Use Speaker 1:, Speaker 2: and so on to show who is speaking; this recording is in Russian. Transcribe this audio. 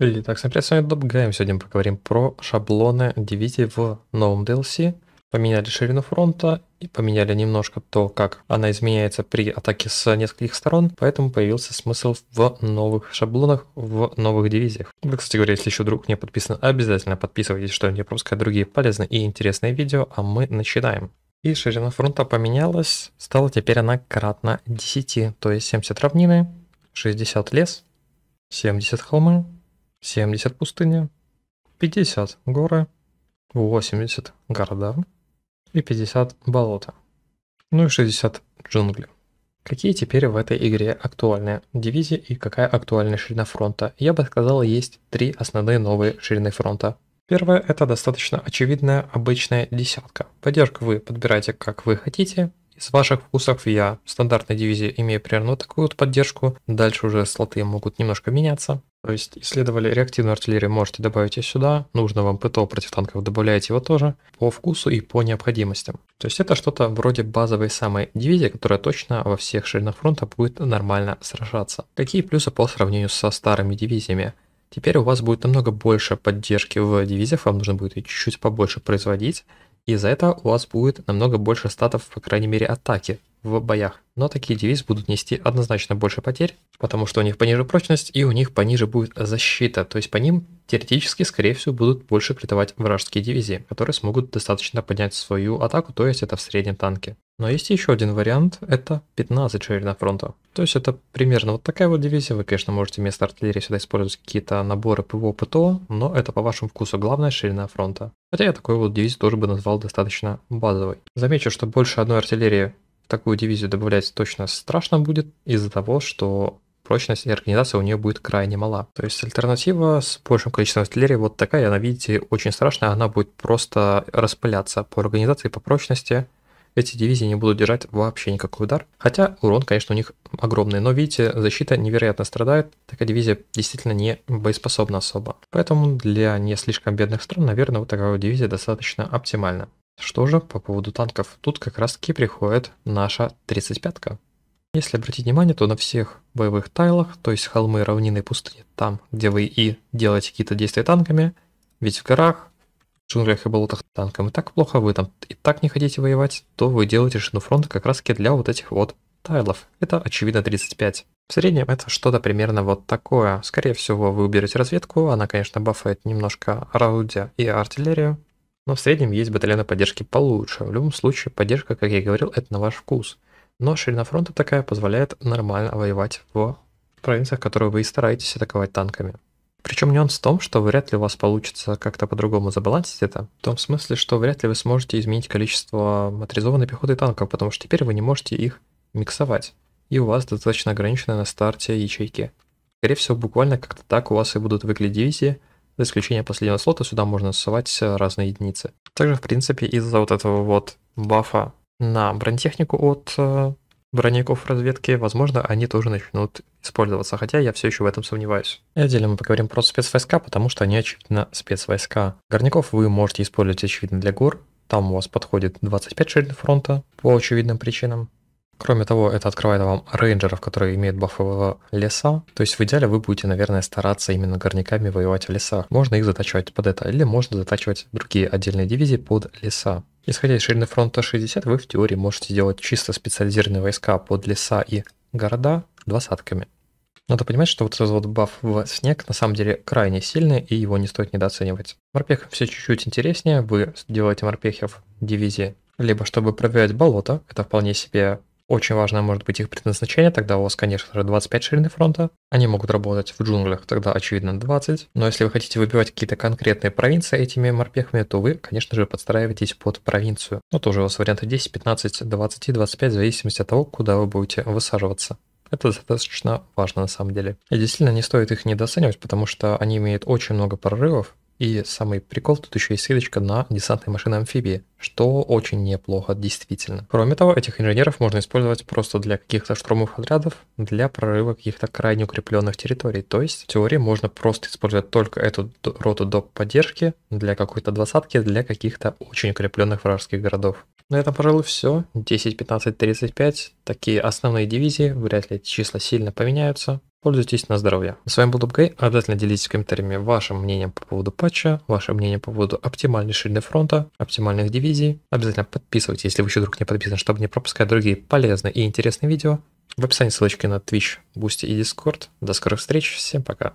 Speaker 1: Итак, всем привет, с вами Добгаем. Сегодня поговорим про шаблоны Divinity в новом DLC. Поменяли ширину фронта и поменяли немножко то, как она изменяется при атаке с нескольких сторон, поэтому появился смысл в новых шаблонах, в новых дивизиях. Вы, кстати говоря, если еще друг не подписан, обязательно подписывайтесь, чтобы не пропускать другие полезные и интересные видео, а мы начинаем. И ширина фронта поменялась, стала теперь она кратно 10, то есть 70 равнины, 60 лес, 70 холмы, 70 пустыня, 50 горы, 80 города и 50 болота. Ну и 60 джунгли. Какие теперь в этой игре актуальные дивизии и какая актуальная ширина фронта? Я бы сказал, есть три основные новые ширины фронта. Первое – это достаточно очевидная обычная десятка. Поддержку вы подбираете как вы хотите. Из ваших вкусов я в стандартной дивизии имею примерно вот такую вот поддержку. Дальше уже слоты могут немножко меняться. То есть исследовали реактивную артиллерию, можете добавить ее сюда. Нужно вам ПТО против танков, добавляете его тоже по вкусу и по необходимостям. То есть это что-то вроде базовой самой дивизии, которая точно во всех ширинах фронта будет нормально сражаться. Какие плюсы по сравнению со старыми дивизиями? Теперь у вас будет намного больше поддержки в дивизиях, вам нужно будет чуть-чуть побольше производить, и за это у вас будет намного больше статов, по крайней мере, атаки в боях. Но такие девицы будут нести однозначно больше потерь, потому что у них пониже прочность и у них пониже будет защита, то есть по ним теоретически, скорее всего, будут больше критовать вражеские дивизии, которые смогут достаточно поднять свою атаку, то есть это в среднем танке. Но есть еще один вариант, это 15 ширина фронта. То есть это примерно вот такая вот дивизия, вы, конечно, можете вместо артиллерии сюда использовать какие-то наборы ПВО, ПТО, но это по вашему вкусу главная ширина фронта. Хотя я такой вот дивизию тоже бы назвал достаточно базовой. Замечу, что больше одной артиллерии такую дивизию добавлять точно страшно будет из-за того, что прочность и организация у нее будет крайне мала. То есть альтернатива с большим количеством артиллерии вот такая, она, видите, очень страшная, она будет просто распыляться по организации, по прочности. Эти дивизии не будут держать вообще никакой удар. Хотя урон, конечно, у них огромный, но видите, защита невероятно страдает. Такая дивизия действительно не боеспособна особо. Поэтому для не слишком бедных стран, наверное, вот такая вот дивизия достаточно оптимальна. Что же по поводу танков? Тут как раз таки приходит наша 35-ка. Если обратить внимание, то на всех боевых тайлах, то есть холмы, равнины, пустыни, там, где вы и делаете какие-то действия танками, ведь в горах, в джунглях и болотах танкам и так плохо, вы там и так не хотите воевать, то вы делаете шину фронта как раз таки для вот этих вот тайлов. Это очевидно 35. В среднем это что-то примерно вот такое. Скорее всего, вы уберете разведку, она, конечно, бафает немножко орудия и артиллерию, но в среднем есть батальоны поддержки получше. В любом случае, поддержка, как я и говорил, это на ваш вкус. Но ширина фронта такая позволяет нормально воевать в провинциях, которые вы и стараетесь атаковать танками. Причем нюанс в том, что вряд ли у вас получится как-то по-другому забалансить это, в том смысле, что вряд ли вы сможете изменить количество моторизованной пехоты танков, потому что теперь вы не можете их миксовать, и у вас достаточно ограничены на старте ячейки. Скорее всего, буквально как-то так у вас и будут выглядеть дивизии, за исключением последнего слота сюда можно совать э, разные единицы. Также, в принципе, из-за вот этого вот бафа на бронетехнику от э, разведки, возможно, они тоже начнут использоваться, хотя я все еще в этом сомневаюсь. И отдельно мы поговорим про спецвойска, потому что они, очевидно, спецвойска. Горняков вы можете использовать, очевидно, для гор, там у вас подходит 25 ширин фронта по очевидным причинам. Кроме того, это открывает вам рейнджеров, которые имеют бафы в леса. То есть в идеале вы будете, наверное, стараться именно горняками воевать в лесах. Можно их затачивать под это, или можно затачивать другие отдельные дивизии под леса. Исходя из ширины фронта 60, вы в теории можете делать чисто специализированные войска под леса и города двадцатками. Надо понимать, что вот этот вот баф в снег на самом деле крайне сильный, и его не стоит недооценивать. Морпехам все чуть-чуть интереснее, вы делаете морпехов дивизии либо чтобы проверять болото, это вполне себе очень важно может быть их предназначение, тогда у вас, конечно же, 25 ширины фронта. Они могут работать в джунглях, тогда, очевидно, 20. Но если вы хотите выбивать какие-то конкретные провинции этими морпехами, то вы, конечно же, подстраиваетесь под провинцию. Но тоже у вас варианты 10, 15, 20 и 25, в зависимости от того, куда вы будете высаживаться. Это достаточно важно на самом деле. И действительно не стоит их недооценивать, потому что они имеют очень много прорывов, и самый прикол, тут еще есть ссылочка на десантные машины-амфибии, что очень неплохо действительно. Кроме того, этих инженеров можно использовать просто для каких-то штурмовых отрядов, для прорыва каких-то крайне укрепленных территорий. То есть в теории можно просто использовать только эту роту доп. поддержки для какой-то двадцатки, для каких-то очень укрепленных вражеских городов. На этом, пожалуй, все. 10, 15, 35. Такие основные дивизии. Вряд ли числа сильно поменяются. Пользуйтесь на здоровье. С вами был Дубгай. Обязательно делитесь комментариями вашим мнением по поводу патча, ваше мнение по поводу оптимальной ширины фронта, оптимальных дивизий. Обязательно подписывайтесь, если вы еще вдруг не подписаны, чтобы не пропускать другие полезные и интересные видео. В описании ссылочки на Twitch, Boosty и Discord. До скорых встреч. Всем пока.